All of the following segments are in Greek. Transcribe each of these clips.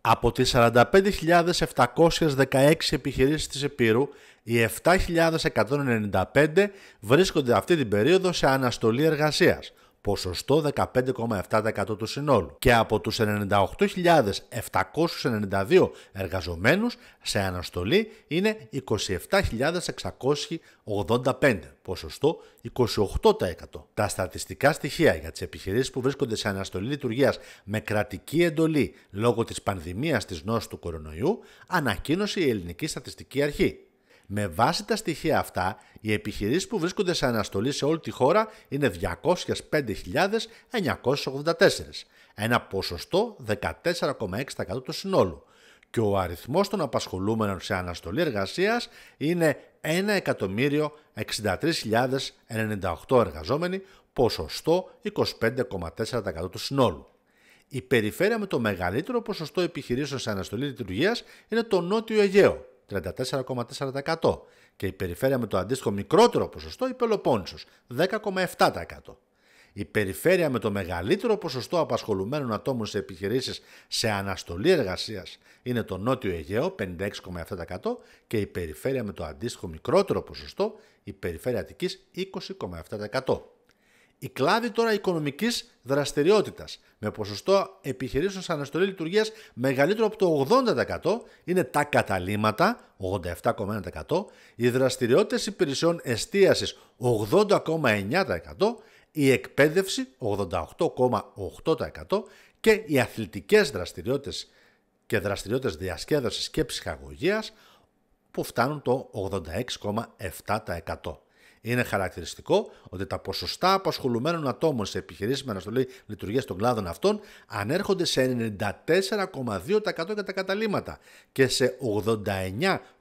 Από τις 45.716 επιχειρήσεις της Επίρου, οι 7.195 βρίσκονται αυτή την περίοδο σε αναστολή εργασίας, ποσοστό 15,7% του συνόλου και από τους 98.792 εργαζομένους σε αναστολή είναι 27.685 ποσοστό 28%. Τα στατιστικά στοιχεία για τις επιχειρήσεις που βρίσκονται σε αναστολή λειτουργίας με κρατική εντολή λόγω της πανδημίας της νόσου του κορονοϊού ανακοίνωσε η Ελληνική Στατιστική Αρχή. Με βάση τα στοιχεία αυτά, οι επιχειρήσεις που βρίσκονται σε αναστολή σε όλη τη χώρα είναι 205.984, ένα ποσοστό 14,6% του συνόλου και ο αριθμός των απασχολούμενων σε αναστολή εργασίας είναι 1.063.098 εργαζόμενοι, ποσοστό 25,4% του συνόλου. Η περιφέρεια με το μεγαλύτερο ποσοστό επιχειρήσεων σε αναστολή λειτουργίας είναι το Νότιο Αιγαίο, 34,4% και η περιφέρεια με το αντίστοιχο μικρότερο ποσοστό η Πελοπόννησος 10,7%. Η περιφέρεια με το μεγαλύτερο ποσοστό απασχολουμένων ατόμων σε επιχειρήσεις σε αναστολή εργασίας είναι το Νότιο Αιγαίο 56,7% και η περιφέρεια με το αντίστοιχο μικρότερο ποσοστό η περιφέρεια Αττικής 20,7% η κλάδη τώρα οικονομικής δραστηριότητας, με ποσοστό επιχειρήσεων σε αναστολή λειτουργίας μεγαλύτερο από το 80%, είναι τα καταλήματα, 87,1%, οι δραστηριότητες υπηρεσιών εστίασης, 80,9%, η εκπαίδευση, 88,8% και οι αθλητικές δραστηριότητες και δραστηριότητες διασκέδασης και ψυχαγωγίας που φτάνουν το 86,7%. Είναι χαρακτηριστικό ότι τα ποσοστά απασχολουμένων ατόμων σε επιχειρήσεις με αναστολή λειτουργίας των κλάδων αυτών ανέρχονται σε 94,2% για τα καταλήμματα και σε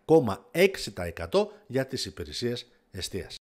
89,6% για τις υπηρεσίες εστίας.